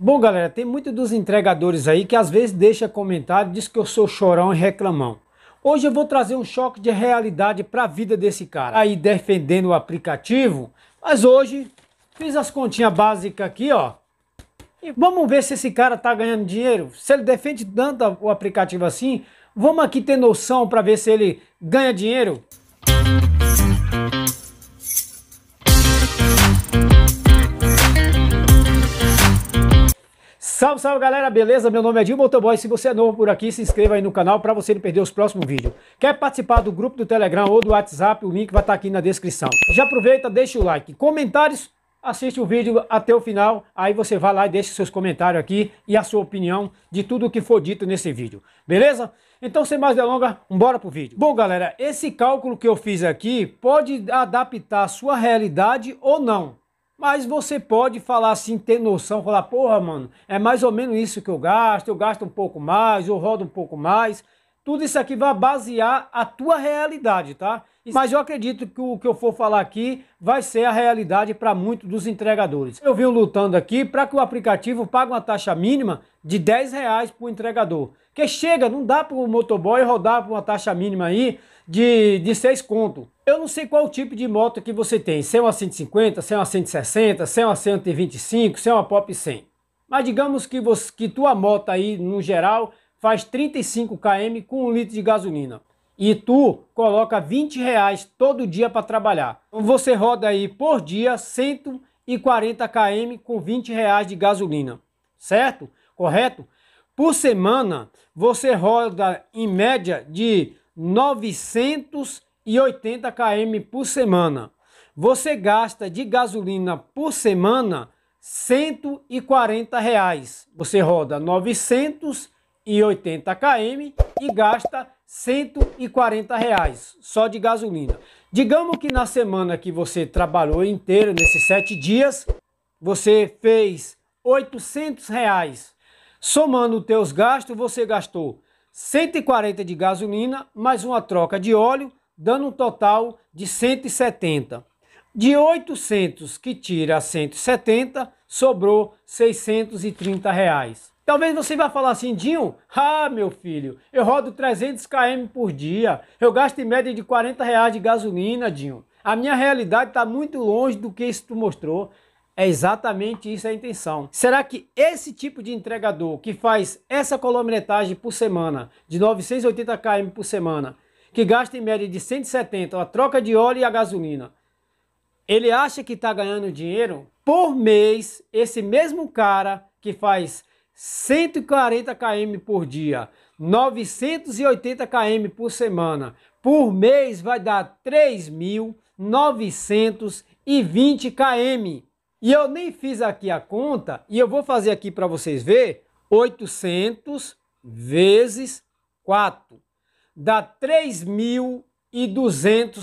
Bom, galera, tem muito dos entregadores aí que às vezes deixa comentário, diz que eu sou chorão e reclamão. Hoje eu vou trazer um choque de realidade para a vida desse cara. Aí defendendo o aplicativo, mas hoje fiz as continhas básicas aqui, ó. E vamos ver se esse cara tá ganhando dinheiro. Se ele defende tanto o aplicativo assim, vamos aqui ter noção para ver se ele ganha dinheiro. Salve, salve galera, beleza? Meu nome é Dil Motoboy. Se você é novo por aqui, se inscreva aí no canal para você não perder os próximos vídeos. Quer participar do grupo do Telegram ou do WhatsApp? O link vai estar tá aqui na descrição. Já aproveita, deixa o like. Comentários, assiste o vídeo até o final. Aí você vai lá e deixa seus comentários aqui e a sua opinião de tudo o que for dito nesse vídeo. Beleza? Então, sem mais delongas, bora pro vídeo. Bom, galera, esse cálculo que eu fiz aqui pode adaptar a sua realidade ou não. Mas você pode falar assim, ter noção, falar, porra, mano, é mais ou menos isso que eu gasto, eu gasto um pouco mais, eu rodo um pouco mais. Tudo isso aqui vai basear a tua realidade, tá? Mas eu acredito que o que eu for falar aqui vai ser a realidade para muitos dos entregadores. Eu venho lutando aqui para que o aplicativo pague uma taxa mínima de 10 reais para o entregador. Porque chega, não dá para o motoboy rodar por uma taxa mínima aí de, de 6 conto. Eu não sei qual tipo de moto que você tem, se é uma 150, se é uma 160, se é uma 125, se é uma Pop 100. Mas digamos que, você, que tua moto aí, no geral, faz 35 km com um litro de gasolina. E tu coloca 20 reais todo dia para trabalhar. Então você roda aí por dia 140 km com 20 reais de gasolina. Certo? Correto? Por semana, você roda em média de 900 180 km por semana. Você gasta de gasolina por semana 140 reais. Você roda 980 km e gasta 140 reais só de gasolina. Digamos que na semana que você trabalhou inteira, nesses sete dias, você fez 800 reais. Somando os teus gastos, você gastou 140 de gasolina, mais uma troca de óleo dando um total de 170. De 800 que tira 170, sobrou 630 reais. Talvez você vá falar assim, Dinho, ah, meu filho, eu rodo 300 km por dia, eu gasto em média de 40 reais de gasolina, Dinho. A minha realidade está muito longe do que isso tu mostrou. É exatamente isso a intenção. Será que esse tipo de entregador que faz essa quilometragem por semana, de 980 km por semana, que gasta em média de 170 a troca de óleo e a gasolina, ele acha que está ganhando dinheiro por mês, esse mesmo cara que faz 140 km por dia, 980 km por semana, por mês vai dar 3.920 km. E eu nem fiz aqui a conta, e eu vou fazer aqui para vocês ver, 800 vezes 4 dá R$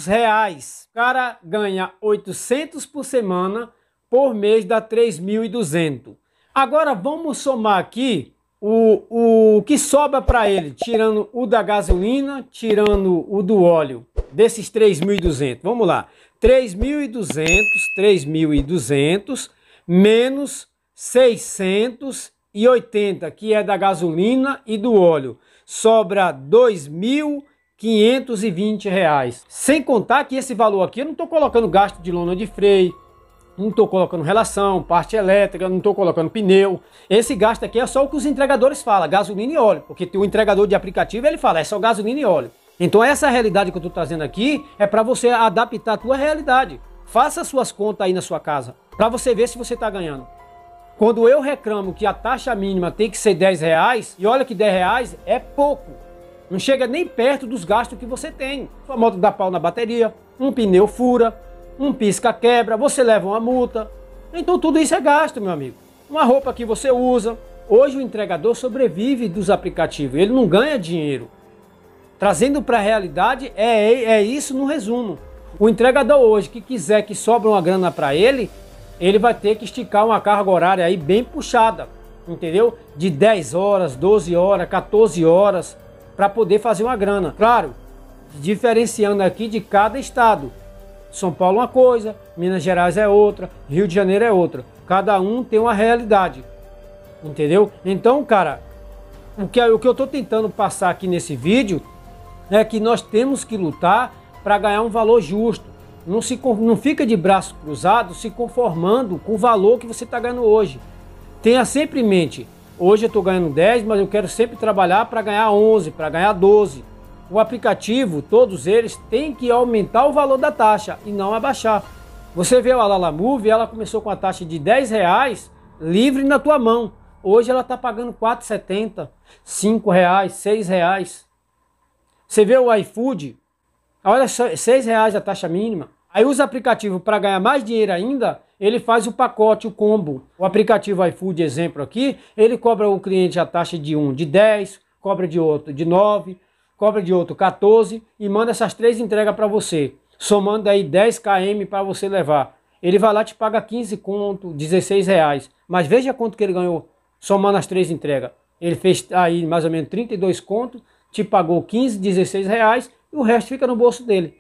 reais. O cara ganha 800 por semana, por mês dá 3.200. Agora vamos somar aqui o, o que sobra para ele, tirando o da gasolina, tirando o do óleo, desses 3.200. Vamos lá, 3.200, 3.200, menos 680, que é da gasolina e do óleo sobra R$ 2.520. Sem contar que esse valor aqui eu não estou colocando gasto de lona de freio, não estou colocando relação, parte elétrica, não estou colocando pneu. Esse gasto aqui é só o que os entregadores falam, gasolina e óleo, porque o entregador de aplicativo ele fala, é só gasolina e óleo. Então essa realidade que eu estou trazendo aqui é para você adaptar a tua realidade. Faça suas contas aí na sua casa, para você ver se você está ganhando. Quando eu reclamo que a taxa mínima tem que ser 10 reais, e olha que 10 reais é pouco. Não chega nem perto dos gastos que você tem. Sua moto dá pau na bateria, um pneu fura, um pisca quebra, você leva uma multa. Então tudo isso é gasto, meu amigo. Uma roupa que você usa. Hoje o entregador sobrevive dos aplicativos, ele não ganha dinheiro. Trazendo para a realidade, é, é isso no resumo. O entregador hoje que quiser que sobra uma grana para ele, ele vai ter que esticar uma carga horária aí bem puxada, entendeu? De 10 horas, 12 horas, 14 horas, para poder fazer uma grana. Claro, diferenciando aqui de cada estado. São Paulo é uma coisa, Minas Gerais é outra, Rio de Janeiro é outra. Cada um tem uma realidade, entendeu? Então, cara, o que, o que eu estou tentando passar aqui nesse vídeo é que nós temos que lutar para ganhar um valor justo. Não, se, não fica de braço cruzado se conformando com o valor que você está ganhando hoje. Tenha sempre em mente, hoje eu estou ganhando 10, mas eu quero sempre trabalhar para ganhar 11, para ganhar 12. O aplicativo, todos eles, têm que aumentar o valor da taxa e não abaixar. Você vê a Lala Move, ela começou com a taxa de 10 reais livre na tua mão. Hoje ela está pagando R$ 4,70, R$ reais, R$ reais. Você vê o iFood, olha R$ reais a taxa mínima. Aí usa aplicativo para ganhar mais dinheiro ainda, ele faz o pacote, o combo. O aplicativo iFood, exemplo aqui, ele cobra o cliente a taxa de um de 10, cobra de outro de 9, cobra de outro 14 e manda essas três entregas para você, somando aí 10 km para você levar. Ele vai lá te paga 15 conto, 16 reais. Mas veja quanto que ele ganhou somando as três entregas. Ele fez aí mais ou menos 32 conto, te pagou 15, 16 reais e o resto fica no bolso dele.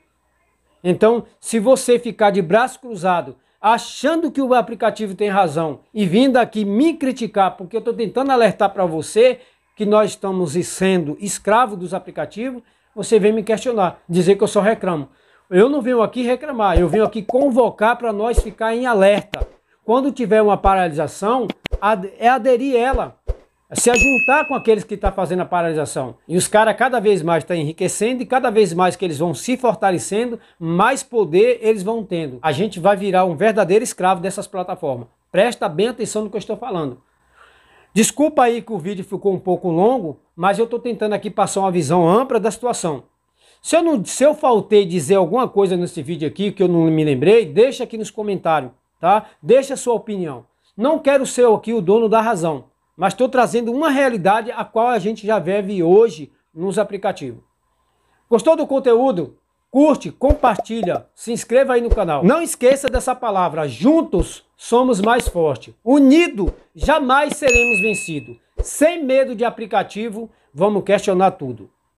Então, se você ficar de braço cruzado, achando que o aplicativo tem razão e vindo aqui me criticar, porque eu estou tentando alertar para você que nós estamos sendo escravo dos aplicativos, você vem me questionar, dizer que eu só reclamo. Eu não venho aqui reclamar, eu venho aqui convocar para nós ficar em alerta. Quando tiver uma paralisação, é aderir ela se ajuntar com aqueles que estão tá fazendo a paralisação. E os caras cada vez mais estão tá enriquecendo e cada vez mais que eles vão se fortalecendo, mais poder eles vão tendo. A gente vai virar um verdadeiro escravo dessas plataformas. Presta bem atenção no que eu estou falando. Desculpa aí que o vídeo ficou um pouco longo, mas eu estou tentando aqui passar uma visão ampla da situação. Se eu, não, se eu faltei dizer alguma coisa nesse vídeo aqui que eu não me lembrei, deixa aqui nos comentários, tá? Deixa a sua opinião. Não quero ser aqui o dono da razão mas estou trazendo uma realidade a qual a gente já vive hoje nos aplicativos. Gostou do conteúdo? Curte, compartilha, se inscreva aí no canal. Não esqueça dessa palavra, juntos somos mais forte. Unido, jamais seremos vencidos. Sem medo de aplicativo, vamos questionar tudo.